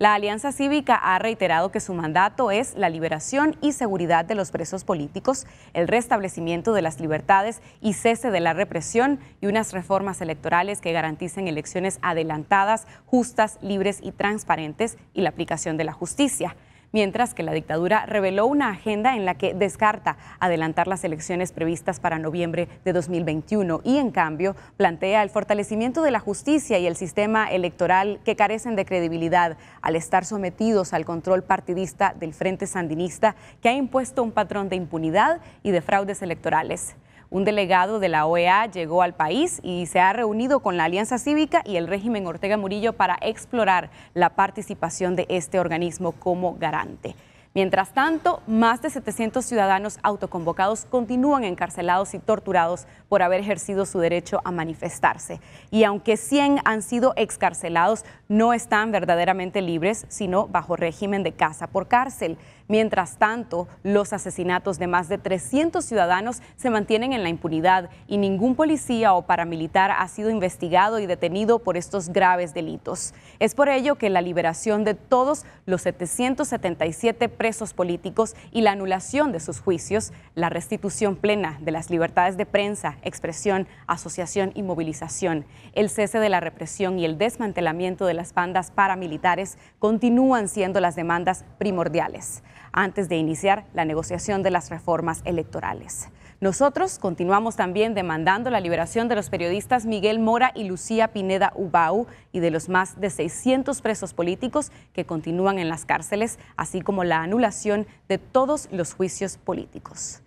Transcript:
La Alianza Cívica ha reiterado que su mandato es la liberación y seguridad de los presos políticos, el restablecimiento de las libertades y cese de la represión y unas reformas electorales que garanticen elecciones adelantadas, justas, libres y transparentes y la aplicación de la justicia mientras que la dictadura reveló una agenda en la que descarta adelantar las elecciones previstas para noviembre de 2021 y en cambio plantea el fortalecimiento de la justicia y el sistema electoral que carecen de credibilidad al estar sometidos al control partidista del Frente Sandinista que ha impuesto un patrón de impunidad y de fraudes electorales. Un delegado de la OEA llegó al país y se ha reunido con la Alianza Cívica y el régimen Ortega Murillo para explorar la participación de este organismo como garante. Mientras tanto, más de 700 ciudadanos autoconvocados continúan encarcelados y torturados por haber ejercido su derecho a manifestarse. Y aunque 100 han sido excarcelados, no están verdaderamente libres, sino bajo régimen de casa por cárcel. Mientras tanto, los asesinatos de más de 300 ciudadanos se mantienen en la impunidad y ningún policía o paramilitar ha sido investigado y detenido por estos graves delitos. Es por ello que la liberación de todos los 777 presos políticos y la anulación de sus juicios, la restitución plena de las libertades de prensa, expresión, asociación y movilización, el cese de la represión y el desmantelamiento de las bandas paramilitares continúan siendo las demandas primordiales antes de iniciar la negociación de las reformas electorales. Nosotros continuamos también demandando la liberación de los periodistas Miguel Mora y Lucía Pineda Ubau y de los más de 600 presos políticos que continúan en las cárceles, así como la anulación de todos los juicios políticos.